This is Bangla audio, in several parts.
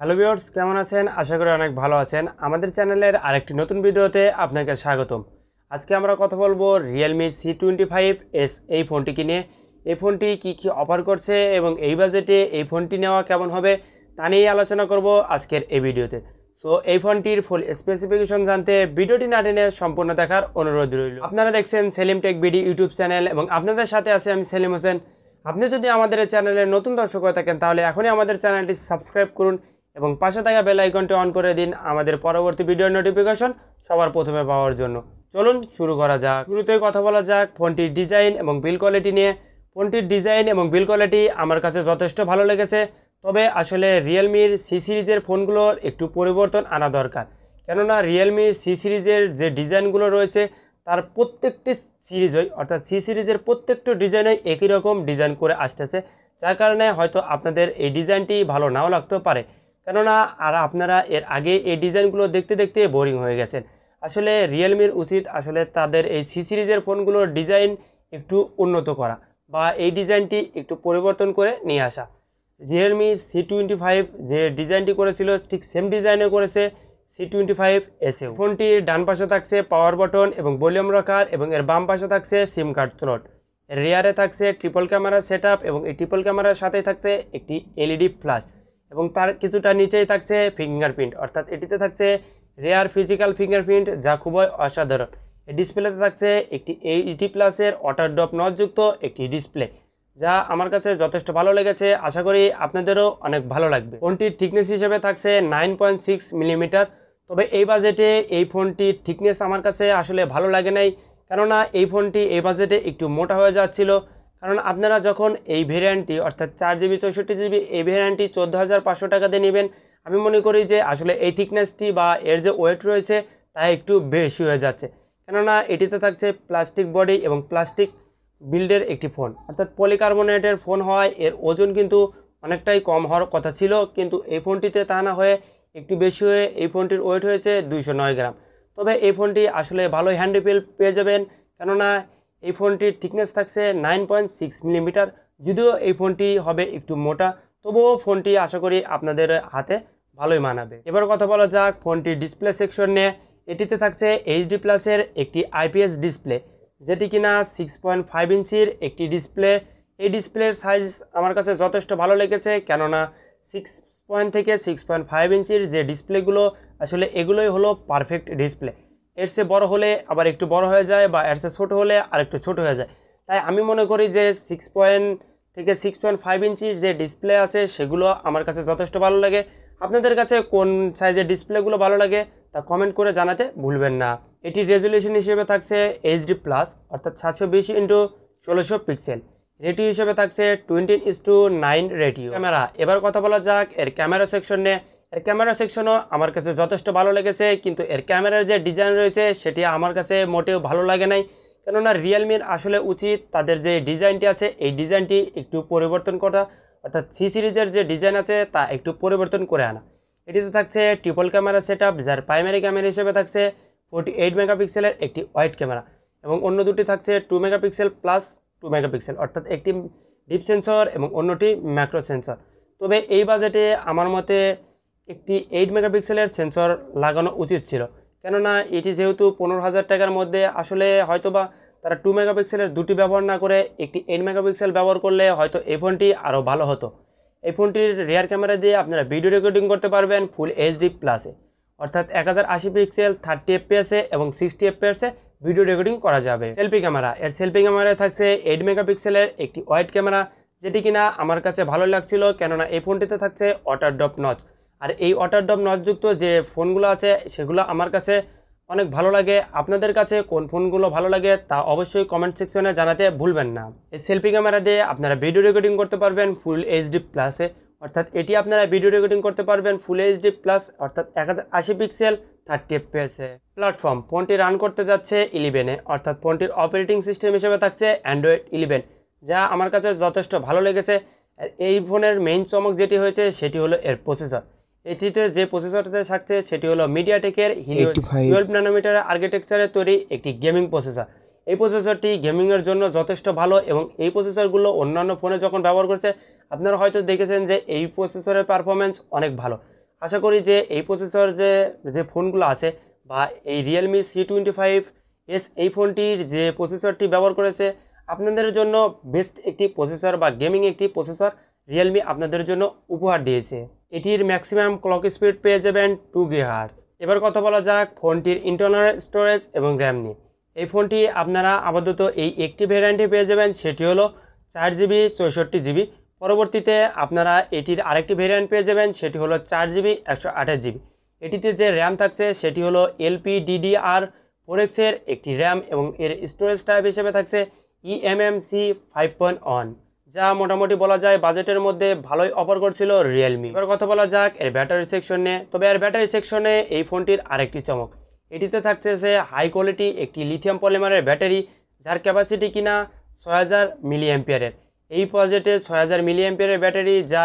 হ্যালো ভিওর্স কেমন আছেন আশা করি অনেক ভালো আছেন আমাদের চ্যানেলের আরেকটি নতুন ভিডিওতে আপনাকে স্বাগতম আজকে আমরা কথা বলবো Realme C twenty five S এই ফোনটিকে নিয়ে এই ফোনটি কি কি অফার করছে এবং এই বাজেটে এই ফোনটি নেওয়া কেমন হবে তা নিয়ে আলোচনা করব আজকের এই ভিডিওতে সো এই ফোনটির ফুল স্পেসিফিকেশন জানতে ভিডিওটি না টেনে সম্পূর্ণ দেখার অনুরোধ রইল আপনারা দেখছেন Selim tech BD YouTube channel এবং আপনাদের সাথে আছে আমি সেলিম হোসেন আপনি যদি আমাদের চ্যানেলে নতুন দর্শক হয়ে থাকেন তাহলে এখনই আমাদের চ্যানেলটি সাবস্ক্রাইব করুন এবং পাশে থাকা বেল আইকনটি অন করে দিন আমাদের পরবর্তী ভিডিওর নোটিফিকেশন সবার প্রথমে পাওয়ার জন্য চলুন শুরু করা যাক শুরুতেই কথা বলা যাক ফোনটির ডিজাইন এবং বিল কোয়ালিটি নিয়ে ফোনটির ডিজাইন এবং বিল কোয়ালিটি আমার কাছে যথেষ্ট ভালো লেগেছে তবে আসলে রিয়েলমির সি সিরিজের ফোনগুলোর একটু পরিবর্তন আনা দরকার কেননা রিয়েলমি সি সিরিজের যে ডিজাইনগুলো রয়েছে তার প্রত্যেকটি সিরিজই অর্থাৎ সি সিরিজের প্রত্যেকটি ডিজাইনই একই রকম ডিজাইন করে আসতেছে যার কারণে হয়তো আপনাদের এই ডিজাইনটি ভালো নাও লাগতেও পারে কেননা আর আপনারা এর আগে এই ডিজাইনগুলো দেখতে দেখতে বোরিং হয়ে গেছেন আসলে রিয়েলমির উচিত আসলে তাদের এই সি সিরিজের ফোনগুলোর ডিজাইন একটু উন্নত করা বা এই ডিজাইনটি একটু পরিবর্তন করে নিয়ে আসা রিয়েলমি সি টোয়েন্টি ফাইভ যে ডিজাইনটি করেছিল ঠিক সেম ডিজাইনে করেছে সি টোয়েন্টি ফাইভ এসে ফোনটির ডান পাশে থাকছে পাওয়ার বটন এবং ভলিউম রাখার এবং এর বাম পাশে থাকছে সিম কার্ড স্লট রেয়ারে থাকছে ট্রিপল ক্যামেরা সেট এবং এই ট্রিপল ক্যামেরার সাথে থাকছে একটি এলইডি ফ্ল্যাশ e এবং তার কিছুটা নিচেই থাকছে ফিঙ্গারপ্রিন্ট অর্থাৎ এটিতে থাকছে রেয়ার ফিজিক্যাল ফিঙ্গারপ্রিন্ট যা খুবই অসাধারণ এই ডিসপ্লেতে থাকছে একটি এইচডি প্লাসের ওয়াটার ড্রপ নটযুক্ত একটি ডিসপ্লে যা আমার কাছে যথেষ্ট ভালো লেগেছে আশা করি আপনাদেরও অনেক ভালো লাগবে ফোনটির থিকনেস হিসেবে থাকছে নাইন পয়েন্ট সিক্স মিলিমিটার তবে এই বাজেটে এই ফোনটির থিকনেস আমার কাছে আসলে ভালো লাগে নাই কেননা এই ফোনটি এই বাজেটে একটু মোটা হয়ে যাচ্ছিল কারণ আপনারা যখন এই ভেরিয়ান্টটি অর্থাৎ চার জিবি চৌষট্টি জিবি এই ভেরিয়ান্টটি চোদ্দো হাজার পাঁচশো টাকা দিয়ে নেবেন আমি মনে করি যে আসলে এই থিকনেসটি বা এর যে ওয়েট রয়েছে তা একটু বেশি হয়ে যাচ্ছে কেননা এটিতে থাকছে প্লাস্টিক বডি এবং প্লাস্টিক বিল্ডের একটি ফোন অর্থাৎ পলিকার্বোনেটের ফোন হওয়ায় এর ওজন কিন্তু অনেকটাই কম হওয়ার কথা ছিল কিন্তু এই ফোনটিতে তা না হয়ে একটু বেশি হয়ে এই ফোনটির ওয়েট হয়েছে দুইশো নয় গ্রাম তবে এই ফোনটি আসলে ভালো হ্যান্ডিপেল পেয়ে যাবেন কেননা এই ফোনটির থিকনেস থাকছে নাইন পয়েন্ট সিক্স মিলিমিটার যদিও এই ফোনটি হবে একটু মোটা তবুও ফোনটি আশা করি আপনাদের হাতে ভালোই মানাবে এবার কথা বলা যাক ফোনটির ডিসপ্লে সেকশন নিয়ে এটিতে থাকছে এইচডি প্লাসের একটি আইপিএস ডিসপ্লে যেটি কিনা সিক্স পয়েন্ট ফাইভ ইঞ্চির একটি ডিসপ্লে এই ডিসপ্লের সাইজ আমার কাছে যথেষ্ট ভালো লেগেছে কেননা সিক্স পয়েন্ট থেকে সিক্স পয়েন্ট ফাইভ ইঞ্চির যে ডিসপ্লেগুলো আসলে এগুলোই হলো পারফেক্ট ডিসপ্লে এর চেয়ে বড়ো হলে আবার একটু বড় হয়ে যায় বা এর চেয়ে ছোটো হলে আর একটু ছোটো হয়ে যায় তাই আমি মনে করি যে সিক্স পয়েন্ট থেকে সিক্স পয়েন্ট ফাইভ ইঞ্চির যে ডিসপ্লে আছে সেগুলো আমার কাছে যথেষ্ট ভালো লাগে আপনাদের কাছে কোন সাইজের ডিসপ্লেগুলো ভালো লাগে তা কমেন্ট করে জানাতে ভুলবেন না এটি রেজুলেশন হিসেবে থাকছে এইচডি প্লাস অর্থাৎ সাতশো বিশ ইন্টু ষোলোশো পিক্সেল রেটি হিসেবে থাকছে twenty is to nine ratio camera এবার কথা বলা যাক এর ক্যামেরা সেকশনে এর ক্যামেরা সেকশনও আমার কাছে যথেষ্ট ভালো লেগেছে কিন্তু এর ক্যামেরার যে ডিজাইন রয়েছে সেটি আমার কাছে মোটেও ভালো লাগে নাই কেননা রিয়েলমির আসলে উচিত তাদের যে ডিজাইনটি আছে এই ডিজাইনটি একটু পরিবর্তন করা অর্থাৎ সি সিরিজের যে ডিজাইন আছে তা একটু পরিবর্তন করে আনা এটিতে থাকছে ট্রিপল ক্যামেরা সেট যার প্রাইমারি ক্যামেরা হিসেবে থাকছে ফোর্টি এইট মেগাপিক্সেলের একটি হোয়াইট ক্যামেরা এবং অন্য দুটি থাকছে two megapixel plus two megapixel অর্থাৎ একটি ডিপ সেন্সর এবং অন্যটি ম্যাক্রো সেন্সর তবে এই বাজেটে আমার মতে একটি এইট মেগাপিক্সেলের সেন্সর লাগানো উচিত ছিল কেননা এটি যেহেতু পনেরো হাজার টাকার মধ্যে আসলে হয়তোবা তারা টু মেগাপিক্সেলের দুটি ব্যবহার না করে একটি এইট মেগাপিক্সেল ব্যবহার করলে হয়তো এই ফোনটি আরও ভালো হতো এই ফোনটির রেয়ার ক্যামেরা দিয়ে আপনারা ভিডিও রেকর্ডিং করতে পারবেন ফুল এইচডি প্লাসে অর্থাৎ এক হাজার আশি পিক্সেল থার্টি এফপিএসে এবং সিক্সটি এফপিএসে ভিডিও রেকর্ডিং করা যাবে সেলফি ক্যামেরা এর সেলফি ক্যামেরায় থাকছে এইট মেগাপিক্সেলের একটি ওয়াইড ক্যামেরা যেটি কিনা আমার কাছে ভালো লাগছিল কেননা এই ফোনটিতে থাকছে ওয়াটার ড্রপ নচ আর এই ওয়াটার ড্রপ নজযুক্ত যে ফোনগুলো আছে সেগুলো আমার কাছে অনেক ভালো লাগে আপনাদের কাছে কোন ফোনগুলো ভালো লাগে তা অবশ্যই কমেন্ট সেকশনে জানাতে ভুলবেন না এই সেলফি ক্যামেরা দিয়ে আপনারা ভিডিও রেকর্ডিং করতে পারবেন ফুল এইচডি প্লাসে অর্থাৎ এটি আপনারা ভিডিও রেকর্ডিং করতে পারবেন ফুল এইচডি প্লাস অর্থাৎ এক হাজার আশি পিক্সেল থার্টি এফপিএসে প্ল্যাটফর্ম ফোনটি রান করতে যাচ্ছে ইলেভেনে অর্থাৎ ফোনটির অপারেটিং সিস্টেম হিসেবে থাকছে অ্যান্ড্রয়েড ইলেভেন যা আমার কাছে যথেষ্ট ভালো লেগেছে এই ফোনের মেইন চমক যেটি হয়েছে সেটি হলো এর প্রসেসর এটিতে যে প্রসেসরটা থাকছে সেটি হলো মিডিয়াটেকের টুয়েলভ ন্যানোমিটার আর্কিটেকচারে তৈরি একটি গেমিং প্রসেসর এই প্রসেসরটি গেমিংয়ের জন্য যথেষ্ট ভালো এবং এই প্রসেসরগুলো অন্যান্য ফোনে যখন ব্যবহার করছে আপনারা হয়তো দেখেছেন যে এই প্রসেসরের পারফরমেন্স অনেক ভালো আশা করি যে এই প্রসেসর যে যে ফোনগুলো আছে বা এই Realme C twenty five S এই ফোনটির যে প্রসেসরটি ব্যবহার করেছে আপনাদের জন্য বেস্ট একটি প্রসেসর বা গেমিং একটি প্রসেসর রিয়েলমি আপনাদের জন্য উপহার দিয়েছে এটির ম্যাক্সিমাম ক্লক স্পিড পেয়ে যাবেন টু হার্স এবার কথা বলা যাক ফোনটির ইন্টারনাল স্টোরেজ এবং র্যাম নিয়ে এই ফোনটি আপনারা আপাতত এই একটি ভ্যারিয়েন্টে পেয়ে যাবেন সেটি হলো চার জিবি চৌষট্টি জিবি পরবর্তীতে আপনারা এটির আরেকটি ভ্যারিয়েন্ট পেয়ে যাবেন সেটি হলো চার জিবি একশো আঠাশ জিবি এটিতে যে র্যাম থাকছে সেটি হলো ডিডিআর ফোর এক্সের একটি র্যাম এবং এর স্টোরেজ টাইপ হিসেবে থাকছে ইএমএমসি ফাইভ পয়েন্ট ওয়ান যা মোটামুটি বলা যায় বাজেটের মধ্যে ভালোই অফার করছিল রিয়েলমি এবার কথা বলা যাক এর ব্যাটারি সেকশন নিয়ে তবে এর ব্যাটারি সেকশনে এই ফোনটির আরেকটি চমক এটিতে থাকছে হাই কোয়ালিটি একটি লিথিয়াম পলিমারের ব্যাটারি যার ক্যাপাসিটি কিনা ছয় হাজার মিলি অ্যাম্পিয়ারের এই বাজেটে ছয় হাজার মিলি অ্যাম্পিয়ারের ব্যাটারি যা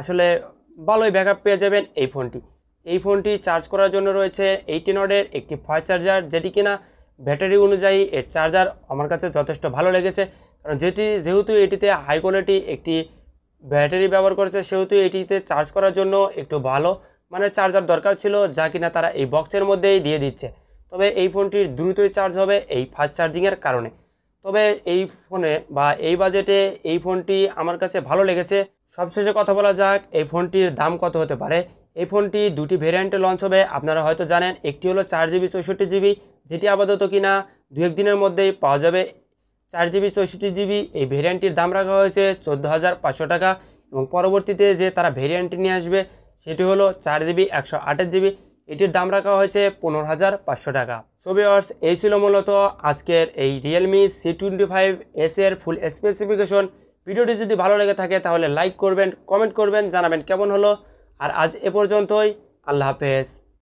আসলে ভালোই ব্যাকআপ পেয়ে যাবেন এই ফোনটি এই ফোনটি চার্জ করার জন্য রয়েছে এইটি নডের একটি ফাস্ট চার্জার যেটি কিনা ব্যাটারি অনুযায়ী এর চার্জার আমার কাছে যথেষ্ট ভালো লেগেছে কারণ যেটি যেহেতু এটিতে হাই কোয়ালিটি একটি ব্যাটারি ব্যবহার করেছে সেহেতু এটিতে চার্জ করার জন্য একটু ভালো মানে চার্জার দরকার ছিল যা কিনা তারা এই বক্সের মধ্যেই দিয়ে দিচ্ছে তবে এই ফোনটির দ্রুতই চার্জ হবে এই ফাস্ট চার্জিংয়ের কারণে তবে এই ফোনে বা এই বাজেটে এই ফোনটি আমার কাছে ভালো লেগেছে সবশেষে কথা বলা যাক এই ফোনটির দাম কত হতে পারে এই ফোনটি দুটি ভেরিয়েন্টে লঞ্চ হবে আপনারা হয়তো জানেন একটি হলো চার জিবি চৌষট্টি জিবি যেটি আপাতত কিনা দু একদিনের মধ্যেই পাওয়া যাবে চার জিবি চৌষট্টি জিবি এই ভেরিয়েন্টটির দাম রাখা হয়েছে চোদ্দো হাজার পাঁচশো টাকা এবং পরবর্তীতে যে তারা ভেরিয়েন্টটি নিয়ে আসবে সেটি হলো চার জিবি একশো আটের জিবি এটির দাম রাখা হয়েছে পনেরো হাজার পাঁচশো টাকা সোবিওয়ার্স এই ছিল মূলত আজকের এই Realme C twenty five S এর ফুল স্পেসিফিকেশন ভিডিওটি যদি ভালো লেগে থাকে তাহলে লাইক করবেন কমেন্ট করবেন জানাবেন কেমন হলো আর আজ এ পর্যন্তই আল্লাহ হাফেজ